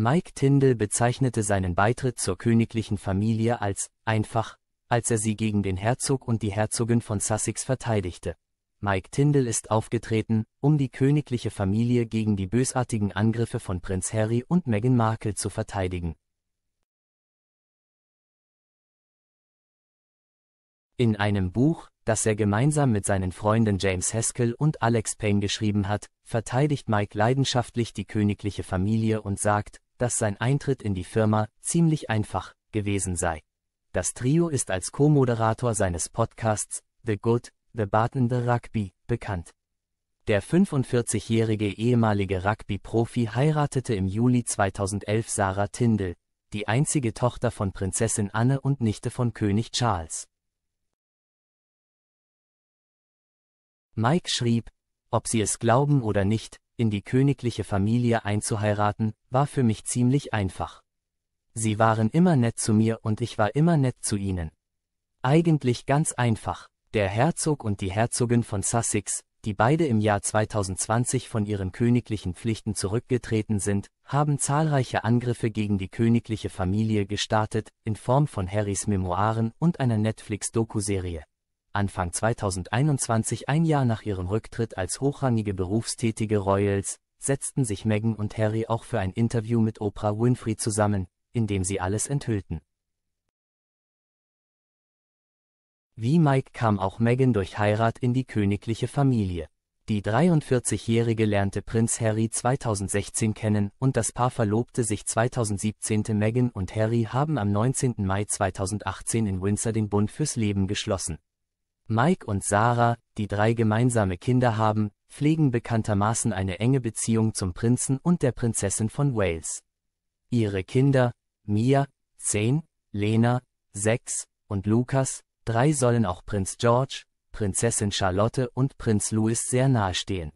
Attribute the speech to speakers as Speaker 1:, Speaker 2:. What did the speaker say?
Speaker 1: Mike Tindall bezeichnete seinen Beitritt zur königlichen Familie als einfach, als er sie gegen den Herzog und die Herzogin von Sussex verteidigte. Mike Tindall ist aufgetreten, um die königliche Familie gegen die bösartigen Angriffe von Prinz Harry und Meghan Markle zu verteidigen. In einem Buch, das er gemeinsam mit seinen Freunden James Haskell und Alex Payne geschrieben hat, verteidigt Mike leidenschaftlich die königliche Familie und sagt, dass sein Eintritt in die Firma ziemlich einfach gewesen sei. Das Trio ist als Co-Moderator seines Podcasts The Good, The Bad and The Rugby bekannt. Der 45-jährige ehemalige Rugby-Profi heiratete im Juli 2011 Sarah Tindel, die einzige Tochter von Prinzessin Anne und Nichte von König Charles.
Speaker 2: Mike schrieb, ob sie es glauben oder
Speaker 1: nicht, in die königliche Familie einzuheiraten, war für mich ziemlich einfach. Sie waren immer nett zu mir und ich war immer nett zu ihnen. Eigentlich ganz einfach. Der Herzog und die Herzogin von Sussex, die beide im Jahr 2020 von ihren königlichen Pflichten zurückgetreten sind, haben zahlreiche Angriffe gegen die königliche Familie gestartet, in Form von Harrys Memoiren und einer Netflix-Dokuserie. Anfang 2021, ein Jahr nach ihrem Rücktritt als hochrangige berufstätige Royals, setzten sich Meghan und Harry auch für ein Interview mit Oprah Winfrey zusammen,
Speaker 2: in dem sie alles enthüllten. Wie Mike
Speaker 1: kam auch Meghan durch Heirat in die königliche Familie. Die 43-Jährige lernte Prinz Harry 2016 kennen und das Paar verlobte sich 2017. Meghan und Harry haben am 19. Mai 2018 in Windsor den Bund fürs Leben geschlossen. Mike und Sarah, die drei gemeinsame Kinder haben, pflegen bekanntermaßen eine enge Beziehung zum Prinzen und der Prinzessin von Wales. Ihre Kinder, Mia, 10, Lena, 6 und Lukas, 3 sollen auch Prinz George, Prinzessin Charlotte und Prinz Louis sehr nahestehen.